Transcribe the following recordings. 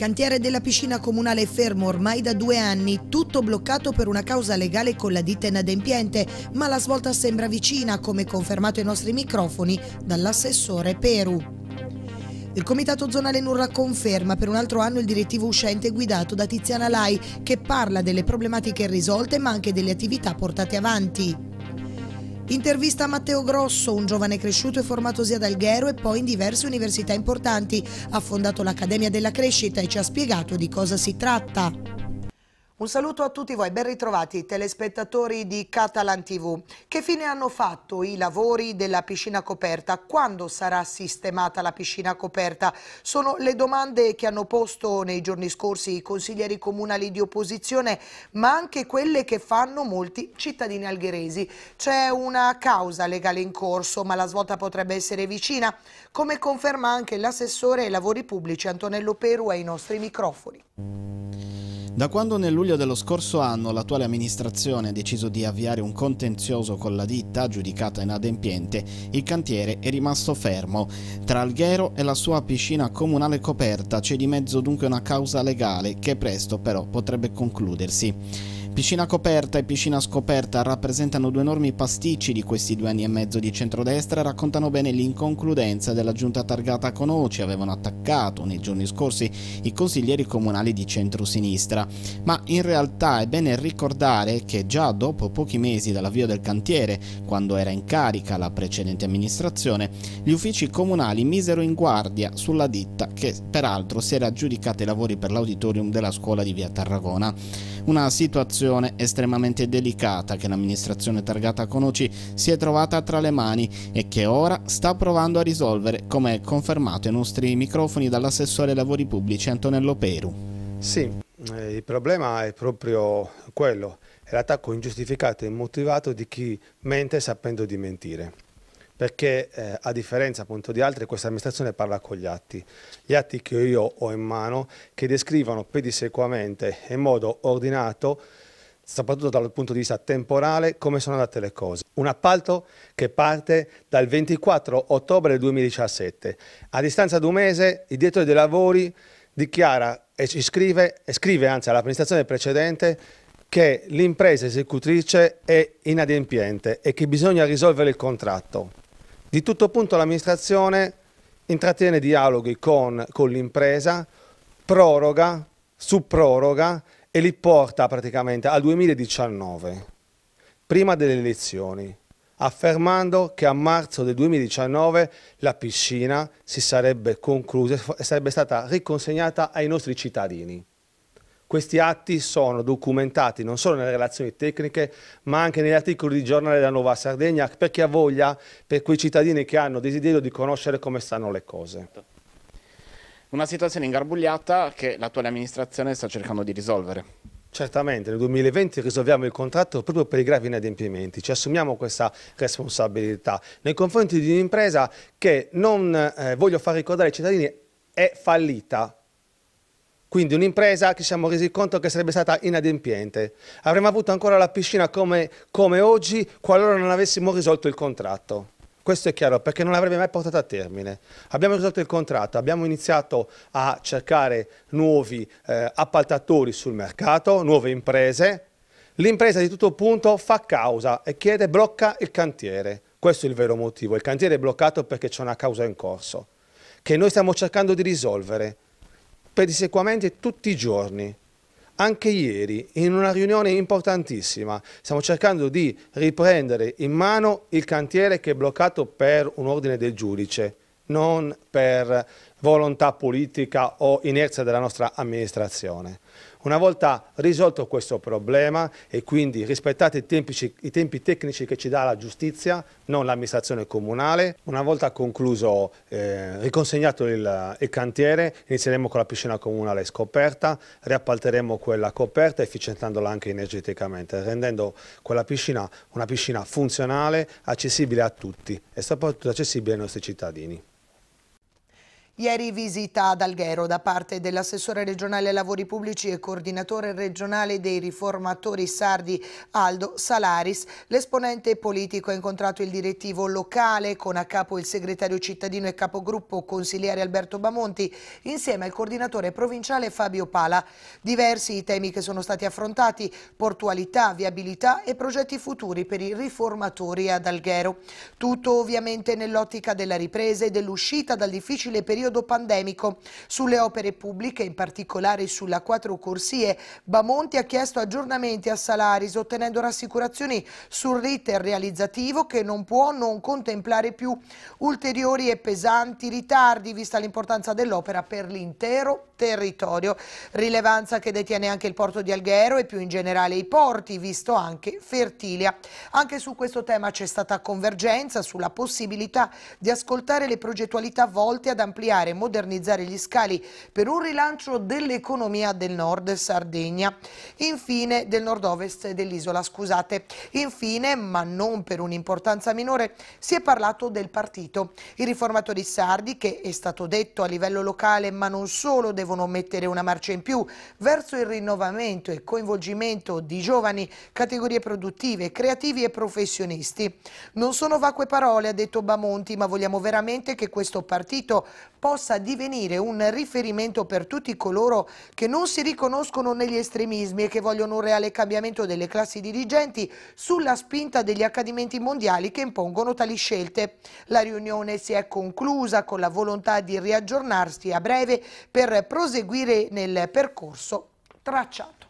cantiere della piscina comunale è fermo ormai da due anni, tutto bloccato per una causa legale con la ditta inadempiente, ma la svolta sembra vicina, come confermato ai nostri microfoni dall'assessore Peru. Il Comitato Zonale Nurra conferma per un altro anno il direttivo uscente guidato da Tiziana Lai, che parla delle problematiche irrisolte ma anche delle attività portate avanti. Intervista a Matteo Grosso, un giovane cresciuto e formatosi ad Alghero e poi in diverse università importanti. Ha fondato l'Accademia della Crescita e ci ha spiegato di cosa si tratta. Un saluto a tutti voi, ben ritrovati telespettatori di Catalan TV. Che fine hanno fatto i lavori della piscina coperta? Quando sarà sistemata la piscina coperta? Sono le domande che hanno posto nei giorni scorsi i consiglieri comunali di opposizione, ma anche quelle che fanno molti cittadini algheresi. C'è una causa legale in corso, ma la svolta potrebbe essere vicina, come conferma anche l'assessore ai lavori pubblici Antonello Peru ai nostri microfoni. Da quando nel luglio dello scorso anno l'attuale amministrazione ha deciso di avviare un contenzioso con la ditta giudicata inadempiente, il cantiere è rimasto fermo. Tra Alghero e la sua piscina comunale coperta c'è di mezzo dunque una causa legale che presto però potrebbe concludersi. Piscina coperta e piscina scoperta rappresentano due enormi pasticci di questi due anni e mezzo di centrodestra e raccontano bene l'inconcludenza della giunta targata con Oci, avevano attaccato nei giorni scorsi i consiglieri comunali di centrosinistra. Ma in realtà è bene ricordare che già dopo pochi mesi dall'avvio del cantiere, quando era in carica la precedente amministrazione, gli uffici comunali misero in guardia sulla ditta che peraltro si era aggiudicata i lavori per l'auditorium della scuola di via Tarragona. Una situazione estremamente delicata che l'amministrazione targata Conoci si è trovata tra le mani e che ora sta provando a risolvere, come confermato ai nostri microfoni dall'assessore ai lavori pubblici Antonello Peru. Sì, eh, il problema è proprio quello, è l'attacco ingiustificato e immotivato di chi mente sapendo di mentire perché eh, a differenza appunto di altri questa amministrazione parla con gli atti, gli atti che io ho in mano che descrivono pedissequamente e in modo ordinato soprattutto dal punto di vista temporale, come sono andate le cose. Un appalto che parte dal 24 ottobre 2017. A distanza di un mese il direttore dei lavori dichiara e ci scrive, e scrive anzi all'amministrazione precedente, che l'impresa esecutrice è inadempiente e che bisogna risolvere il contratto. Di tutto punto l'amministrazione intrattiene dialoghi con, con l'impresa, proroga, subproroga e li porta praticamente al 2019, prima delle elezioni, affermando che a marzo del 2019 la piscina si sarebbe conclusa e sarebbe stata riconsegnata ai nostri cittadini. Questi atti sono documentati non solo nelle relazioni tecniche, ma anche negli articoli di giornale della Nuova Sardegna, per chi ha voglia, per quei cittadini che hanno desiderio di conoscere come stanno le cose. Una situazione ingarbugliata che l'attuale amministrazione sta cercando di risolvere. Certamente, nel 2020 risolviamo il contratto proprio per i gravi inadempimenti, ci assumiamo questa responsabilità nei confronti di un'impresa che non, eh, voglio far ricordare ai cittadini, è fallita quindi un'impresa che ci siamo resi conto che sarebbe stata inadempiente. Avremmo avuto ancora la piscina come, come oggi qualora non avessimo risolto il contratto. Questo è chiaro perché non l'avrebbe mai portato a termine. Abbiamo risolto il contratto, abbiamo iniziato a cercare nuovi eh, appaltatori sul mercato, nuove imprese. L'impresa di tutto punto fa causa e chiede blocca il cantiere. Questo è il vero motivo. Il cantiere è bloccato perché c'è una causa in corso che noi stiamo cercando di risolvere pedissequamente tutti i giorni. Anche ieri, in una riunione importantissima, stiamo cercando di riprendere in mano il cantiere che è bloccato per un ordine del giudice, non per volontà politica o inerzia della nostra amministrazione. Una volta risolto questo problema e quindi rispettati i tempi, i tempi tecnici che ci dà la giustizia, non l'amministrazione comunale, una volta concluso, eh, riconsegnato il, il cantiere, inizieremo con la piscina comunale scoperta, riappalteremo quella coperta efficientandola anche energeticamente, rendendo quella piscina una piscina funzionale, accessibile a tutti e soprattutto accessibile ai nostri cittadini. Ieri visita ad Alghero da parte dell'assessore regionale lavori pubblici e coordinatore regionale dei riformatori sardi Aldo Salaris. L'esponente politico ha incontrato il direttivo locale con a capo il segretario cittadino e capogruppo consigliere Alberto Bamonti insieme al coordinatore provinciale Fabio Pala. Diversi i temi che sono stati affrontati, portualità, viabilità e progetti futuri per i riformatori ad Alghero. Tutto ovviamente nell'ottica della ripresa e dell'uscita dal difficile periodo periodo pandemico. Sulle opere pubbliche, in particolare sulla quattro corsie, Bamonti ha chiesto aggiornamenti a Salaris, ottenendo rassicurazioni sul riter realizzativo che non può non contemplare più ulteriori e pesanti ritardi, vista l'importanza dell'opera per l'intero territorio. Rilevanza che detiene anche il porto di Alghero e più in generale i porti, visto anche Fertilia. Anche su questo tema c'è stata convergenza sulla possibilità di ascoltare le progettualità volte ad ampliare riqualificare e modernizzare gli scali per un rilancio dell'economia del nord Sardegna, infine del nord-ovest dell'isola, scusate. Infine, ma non per un'importanza minore, si è parlato del partito. I riformatori sardi, che è stato detto a livello locale, ma non solo, devono mettere una marcia in più verso il rinnovamento e coinvolgimento di giovani, categorie produttive, creativi e professionisti. Non sono vacue parole, ha detto Bamonti, ma vogliamo veramente che questo partito possa divenire un riferimento per tutti coloro che non si riconoscono negli estremismi e che vogliono un reale cambiamento delle classi dirigenti sulla spinta degli accadimenti mondiali che impongono tali scelte. La riunione si è conclusa con la volontà di riaggiornarsi a breve per proseguire nel percorso tracciato.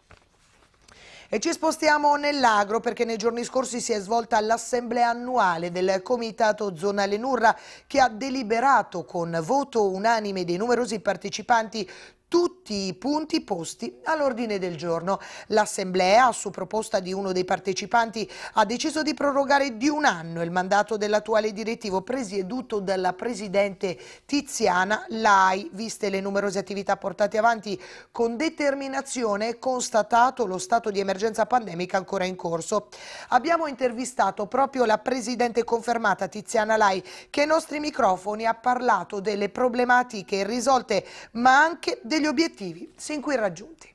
E ci spostiamo nell'agro perché nei giorni scorsi si è svolta l'assemblea annuale del Comitato Zonale Nurra che ha deliberato con voto unanime dei numerosi partecipanti tutti i punti posti all'ordine del giorno. L'Assemblea, su proposta di uno dei partecipanti, ha deciso di prorogare di un anno il mandato dell'attuale direttivo presieduto dalla Presidente Tiziana Lai. Viste le numerose attività portate avanti con determinazione e constatato lo stato di emergenza pandemica ancora in corso. Abbiamo intervistato proprio la Presidente confermata Tiziana Lai che ai nostri microfoni ha parlato delle problematiche irrisolte ma anche del degli obiettivi sin qui raggiunti.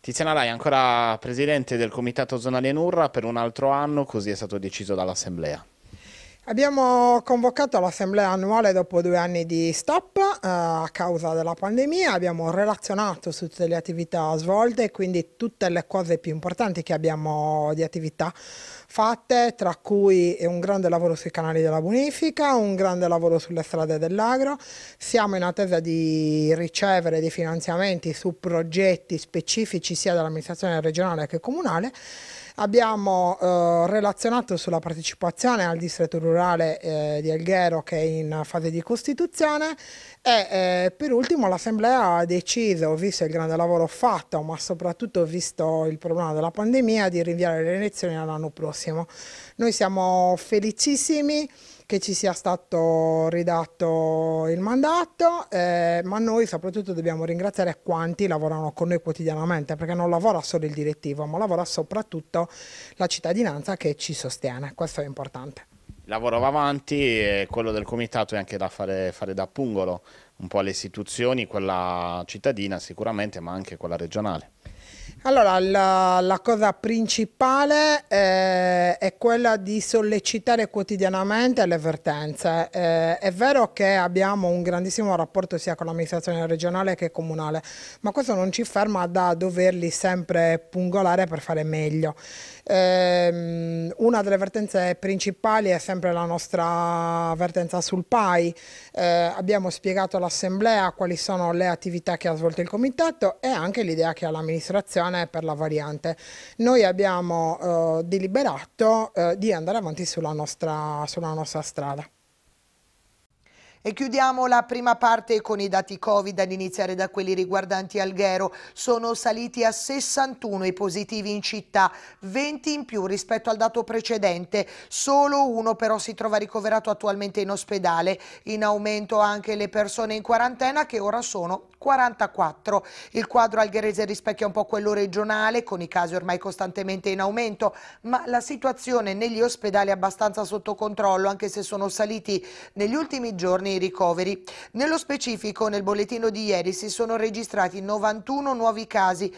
Tiziana Rai, ancora presidente del comitato zonale Nurra per un altro anno, così è stato deciso dall'Assemblea. Abbiamo convocato l'assemblea annuale dopo due anni di stop eh, a causa della pandemia, abbiamo relazionato su tutte le attività svolte e quindi tutte le cose più importanti che abbiamo di attività fatte, tra cui un grande lavoro sui canali della bonifica, un grande lavoro sulle strade dell'agro. Siamo in attesa di ricevere dei finanziamenti su progetti specifici sia dall'amministrazione regionale che comunale Abbiamo eh, relazionato sulla partecipazione al distretto rurale eh, di Alghero che è in fase di costituzione e eh, per ultimo l'Assemblea ha deciso, visto il grande lavoro fatto, ma soprattutto visto il problema della pandemia, di rinviare le elezioni all'anno prossimo. Noi siamo felicissimi che ci sia stato ridato il mandato, eh, ma noi soprattutto dobbiamo ringraziare quanti lavorano con noi quotidianamente, perché non lavora solo il direttivo, ma lavora soprattutto la cittadinanza che ci sostiene. Questo è importante lavoro va avanti e quello del comitato è anche da fare, fare da pungolo un po' alle istituzioni, quella cittadina sicuramente, ma anche quella regionale. Allora, la, la cosa principale è, eh, è, quella di sollecitare quotidianamente le vertenze. Eh, è vero che abbiamo un grandissimo rapporto sia con l'amministrazione regionale che comunale, ma questo non ci ferma da doverli sempre pungolare per fare meglio. Eh, una delle vertenze principali è sempre la nostra vertenza sul PAI. Eh, abbiamo spiegato all'Assemblea quali sono le attività che ha svolto il Comitato e anche l'idea che ha l'amministrazione comunicazione per la variante. Noi abbiamo eh, deliberato eh, di andare avanti sulla nostra, sulla nostra strada. E chiudiamo la prima parte con i dati Covid, ad iniziare da quelli riguardanti Alghero. Sono saliti a 61 i positivi in città, 20 in più rispetto al dato precedente. Solo uno però si trova ricoverato attualmente in ospedale. In aumento anche le persone in quarantena che ora sono 44. Il quadro algherese rispecchia un po' quello regionale, con i casi ormai costantemente in aumento, ma la situazione negli ospedali è abbastanza sotto controllo, anche se sono saliti negli ultimi giorni nei ricoveri. Nello specifico nel bollettino di ieri si sono registrati 91 nuovi casi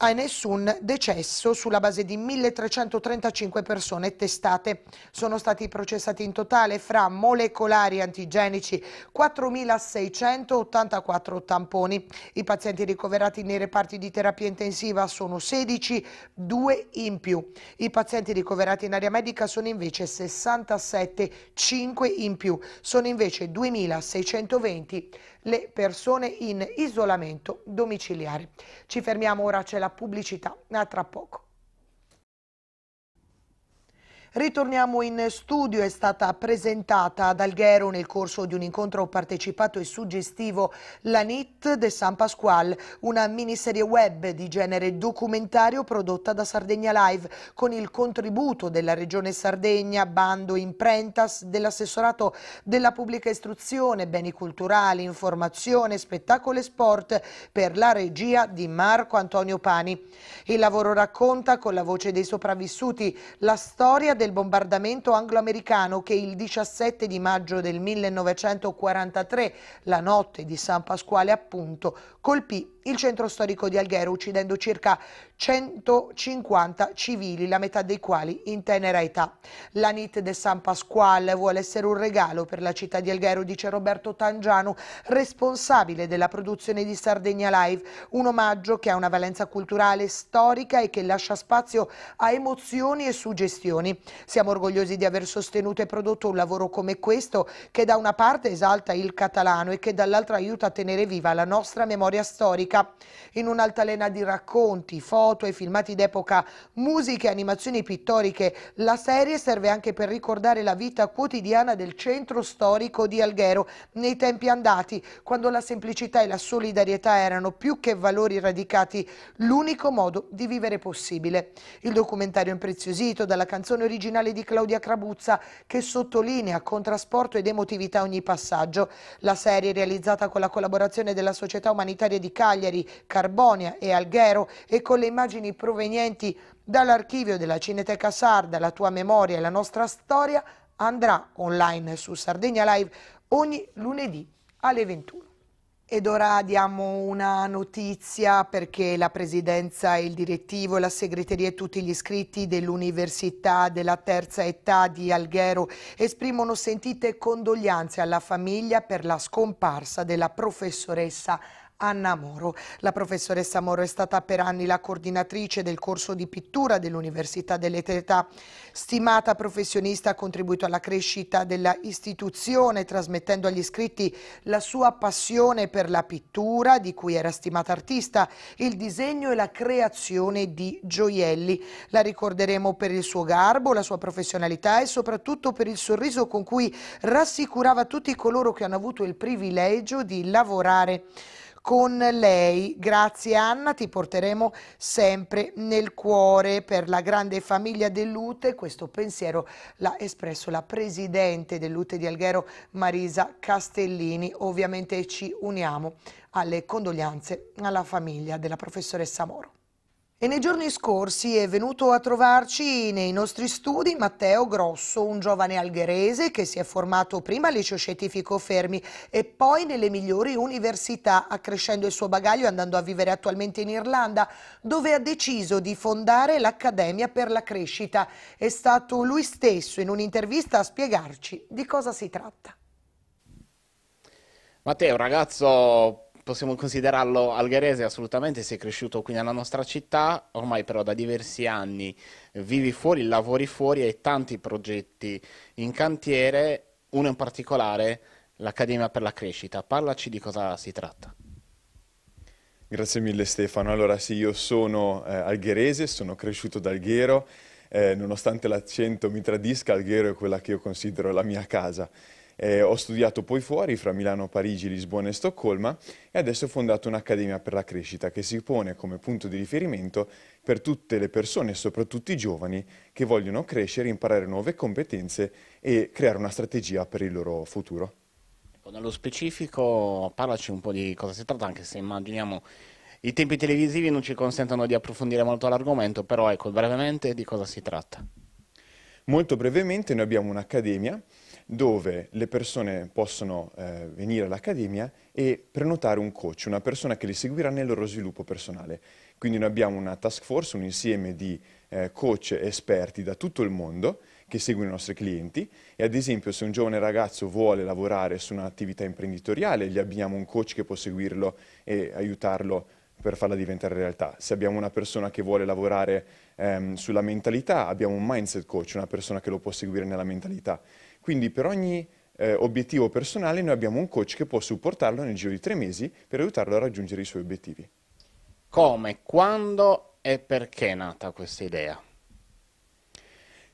a nessun decesso sulla base di 1335 persone testate. Sono stati processati in totale fra molecolari antigenici 4684 tamponi. I pazienti ricoverati nei reparti di terapia intensiva sono 16, 2 in più. I pazienti ricoverati in area medica sono invece 67, 5 in più. Sono invece 2620 le persone in isolamento domiciliare. Ci fermiamo ora, c'è la pubblicità, a tra poco. Ritorniamo in studio, è stata presentata ad Alghero nel corso di un incontro partecipato e suggestivo La NIT de San Pasquale, una miniserie web di genere documentario prodotta da Sardegna Live con il contributo della Regione Sardegna, bando imprentas dell'assessorato della pubblica istruzione, beni culturali, informazione, spettacolo e sport per la regia di Marco Antonio Pani. Il lavoro racconta con la voce dei sopravvissuti la storia del del bombardamento anglo-americano che il 17 di maggio del 1943, la notte di San Pasquale appunto, colpì il centro storico di Alghero, uccidendo circa 150 civili, la metà dei quali in tenera età. La NIT de San Pasquale vuole essere un regalo per la città di Alghero, dice Roberto Tangiano, responsabile della produzione di Sardegna Live, un omaggio che ha una valenza culturale storica e che lascia spazio a emozioni e suggestioni. Siamo orgogliosi di aver sostenuto e prodotto un lavoro come questo che da una parte esalta il catalano e che dall'altra aiuta a tenere viva la nostra memoria storica storica. In un'altalena di racconti, foto e filmati d'epoca, musiche e animazioni pittoriche, la serie serve anche per ricordare la vita quotidiana del centro storico di Alghero nei tempi andati, quando la semplicità e la solidarietà erano più che valori radicati l'unico modo di vivere possibile. Il documentario è impreziosito dalla canzone originale di Claudia Crabuzza che sottolinea con trasporto ed emotività ogni passaggio. La serie realizzata con la collaborazione della Società Umanitaria di Cagliari Cagliari, Carbonia e Alghero e con le immagini provenienti dall'archivio della Cineteca Sarda, la tua memoria e la nostra storia, andrà online su Sardegna Live ogni lunedì alle 21. Ed ora diamo una notizia perché la presidenza, il direttivo, la segreteria e tutti gli iscritti dell'Università della Terza Età di Alghero esprimono sentite condoglianze alla famiglia per la scomparsa della professoressa Anna Moro. La professoressa Moro è stata per anni la coordinatrice del corso di pittura dell'Università dell'Eterità. Stimata professionista ha contribuito alla crescita dell'istituzione trasmettendo agli iscritti la sua passione per la pittura, di cui era stimata artista, il disegno e la creazione di gioielli. La ricorderemo per il suo garbo, la sua professionalità e soprattutto per il sorriso con cui rassicurava tutti coloro che hanno avuto il privilegio di lavorare con lei. Grazie Anna, ti porteremo sempre nel cuore per la grande famiglia dell'Ute. Questo pensiero l'ha espresso la presidente dell'Ute di Alghero, Marisa Castellini. Ovviamente ci uniamo alle condoglianze alla famiglia della professoressa Moro. E nei giorni scorsi è venuto a trovarci nei nostri studi Matteo Grosso, un giovane algherese che si è formato prima al liceo scientifico Fermi e poi nelle migliori università, accrescendo il suo bagaglio e andando a vivere attualmente in Irlanda, dove ha deciso di fondare l'Accademia per la Crescita. È stato lui stesso in un'intervista a spiegarci di cosa si tratta. Matteo, ragazzo possiamo considerarlo algherese assolutamente, sei cresciuto qui nella nostra città, ormai però da diversi anni vivi fuori, lavori fuori, hai tanti progetti in cantiere, uno in particolare, l'Accademia per la Crescita. Parlaci di cosa si tratta. Grazie mille Stefano. Allora sì, io sono eh, algherese, sono cresciuto da Alghero, eh, nonostante l'accento mi tradisca, Alghero è quella che io considero la mia casa. Eh, ho studiato poi fuori fra Milano, Parigi, Lisbona e Stoccolma e adesso ho fondato un'Accademia per la Crescita che si pone come punto di riferimento per tutte le persone, soprattutto i giovani, che vogliono crescere, imparare nuove competenze e creare una strategia per il loro futuro. Ecco, nello specifico parlaci un po' di cosa si tratta, anche se immaginiamo i tempi televisivi non ci consentono di approfondire molto l'argomento, però ecco brevemente di cosa si tratta. Molto brevemente noi abbiamo un'accademia dove le persone possono eh, venire all'Accademia e prenotare un coach, una persona che li seguirà nel loro sviluppo personale. Quindi noi abbiamo una task force, un insieme di eh, coach esperti da tutto il mondo che seguono i nostri clienti e ad esempio se un giovane ragazzo vuole lavorare su un'attività imprenditoriale gli abbiamo un coach che può seguirlo e aiutarlo per farla diventare realtà. Se abbiamo una persona che vuole lavorare ehm, sulla mentalità, abbiamo un mindset coach, una persona che lo può seguire nella mentalità. Quindi per ogni eh, obiettivo personale noi abbiamo un coach che può supportarlo nel giro di tre mesi per aiutarlo a raggiungere i suoi obiettivi. Come, quando e perché è nata questa idea?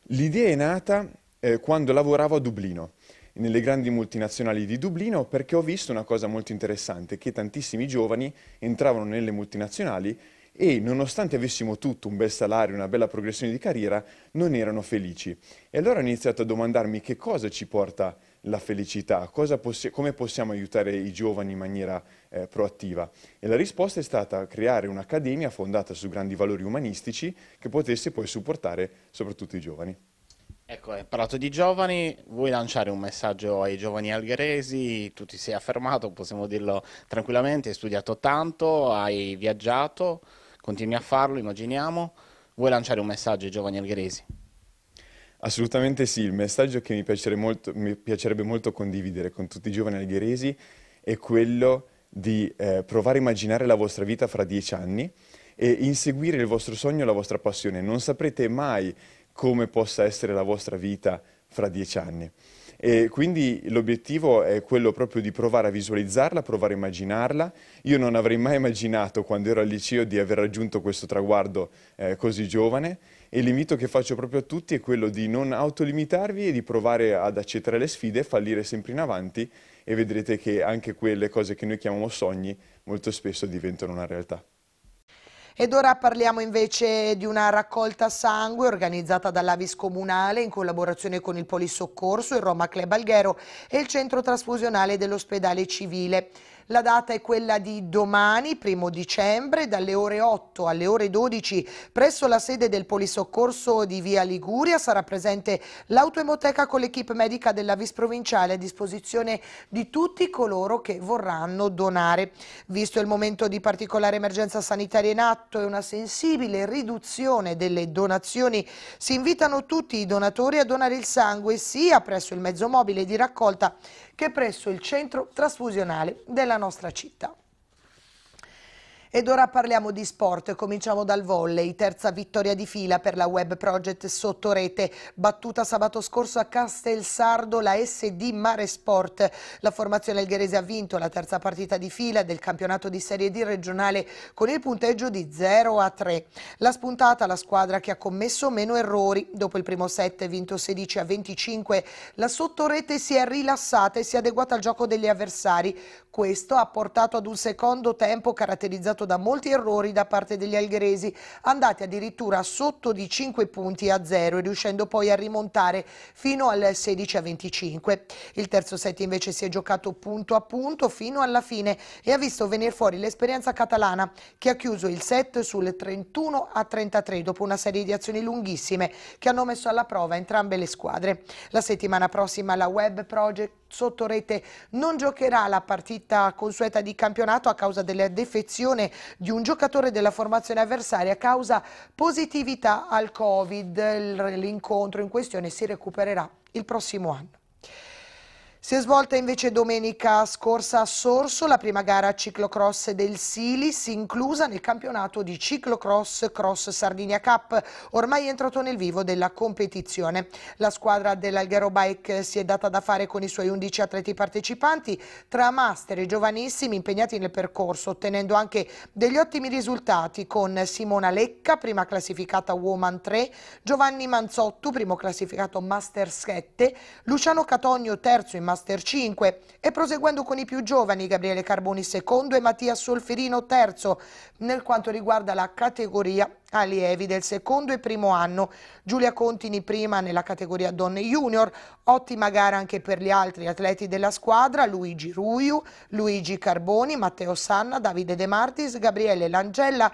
L'idea è nata eh, quando lavoravo a Dublino nelle grandi multinazionali di Dublino perché ho visto una cosa molto interessante, che tantissimi giovani entravano nelle multinazionali e nonostante avessimo tutto, un bel salario, una bella progressione di carriera, non erano felici. E allora ho iniziato a domandarmi che cosa ci porta la felicità, possi come possiamo aiutare i giovani in maniera eh, proattiva. E la risposta è stata creare un'accademia fondata su grandi valori umanistici che potesse poi supportare soprattutto i giovani. Ecco, hai parlato di giovani, vuoi lanciare un messaggio ai giovani algheresi? Tu ti sei affermato, possiamo dirlo tranquillamente, hai studiato tanto, hai viaggiato. Continui a farlo, immaginiamo. Vuoi lanciare un messaggio ai giovani algheresi? Assolutamente sì, il messaggio che mi, piacere molto, mi piacerebbe molto condividere con tutti i giovani algheresi è quello di eh, provare a immaginare la vostra vita fra dieci anni e inseguire il vostro sogno e la vostra passione. Non saprete mai come possa essere la vostra vita fra dieci anni. E quindi l'obiettivo è quello proprio di provare a visualizzarla, provare a immaginarla. Io non avrei mai immaginato quando ero al liceo di aver raggiunto questo traguardo eh, così giovane e l'invito che faccio proprio a tutti è quello di non autolimitarvi e di provare ad accettare le sfide, fallire sempre in avanti e vedrete che anche quelle cose che noi chiamiamo sogni molto spesso diventano una realtà. Ed ora parliamo invece di una raccolta sangue organizzata dall'Avis Comunale in collaborazione con il Polisoccorso, il Roma Club Alghero e il Centro Trasfusionale dell'Ospedale Civile. La data è quella di domani, primo dicembre, dalle ore 8 alle ore 12 presso la sede del Polisoccorso di Via Liguria sarà presente l'autoemoteca con l'equipe medica dell'Avis Provinciale a disposizione di tutti coloro che vorranno donare. Visto il momento di particolare emergenza sanitaria in atto, atto è una sensibile riduzione delle donazioni. Si invitano tutti i donatori a donare il sangue sia presso il mezzo mobile di raccolta che presso il centro trasfusionale della nostra città. Ed ora parliamo di sport, cominciamo dal volley, terza vittoria di fila per la Web Project Sottorete, battuta sabato scorso a Castelsardo la SD Mare Sport. La formazione algherese ha vinto la terza partita di fila del campionato di Serie D regionale con il punteggio di 0 a 3. La spuntata la squadra che ha commesso meno errori, dopo il primo set vinto 16 a 25, la Sottorete si è rilassata e si è adeguata al gioco degli avversari. Questo ha portato ad un secondo tempo caratterizzato prodotto da molti errori da parte degli algheresi, andati addirittura sotto di 5 punti a 0 e riuscendo poi a rimontare fino al 16 a 25. Il terzo set invece si è giocato punto a punto fino alla fine e ha visto venire fuori l'esperienza catalana che ha chiuso il set sul 31 a 33 dopo una serie di azioni lunghissime che hanno messo alla prova entrambe le squadre. La settimana prossima la Web Project sotto rete non giocherà la partita consueta di campionato a causa della defezione di un giocatore della formazione avversaria a causa positività al Covid. L'incontro in questione si recupererà il prossimo anno. Si è svolta invece domenica scorsa a Sorso la prima gara ciclocross del Silis, inclusa nel campionato di ciclocross Cross Sardinia Cup, ormai entrato nel vivo della competizione. La squadra dell'Alghero Bike si è data da fare con i suoi 11 atleti partecipanti, tra master e giovanissimi impegnati nel percorso, ottenendo anche degli ottimi risultati con Simona Lecca, prima classificata Woman 3, Giovanni Manzottu, primo classificato Master 7, Luciano Catogno, terzo in Master Master 5 e proseguendo con i più giovani Gabriele Carboni secondo e Mattia Solferino terzo nel quanto riguarda la categoria allievi del secondo e primo anno. Giulia Contini prima nella categoria donne junior, ottima gara anche per gli altri atleti della squadra, Luigi Ruiu, Luigi Carboni, Matteo Sanna, Davide De Martis, Gabriele Langella,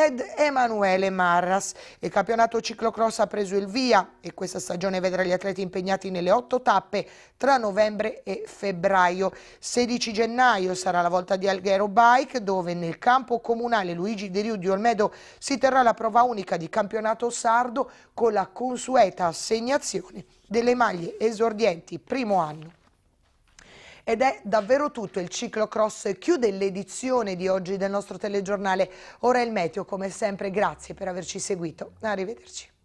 ed Emanuele Marras. Il campionato ciclocross ha preso il via e questa stagione vedrà gli atleti impegnati nelle otto tappe tra novembre e febbraio. 16 gennaio sarà la volta di Alghero Bike dove nel campo comunale Luigi De Riu di Olmedo si terrà la prova unica di campionato sardo con la consueta assegnazione delle maglie esordienti primo anno. Ed è davvero tutto, il ciclocross chiude l'edizione di oggi del nostro telegiornale. Ora il meteo, come sempre, grazie per averci seguito. Arrivederci.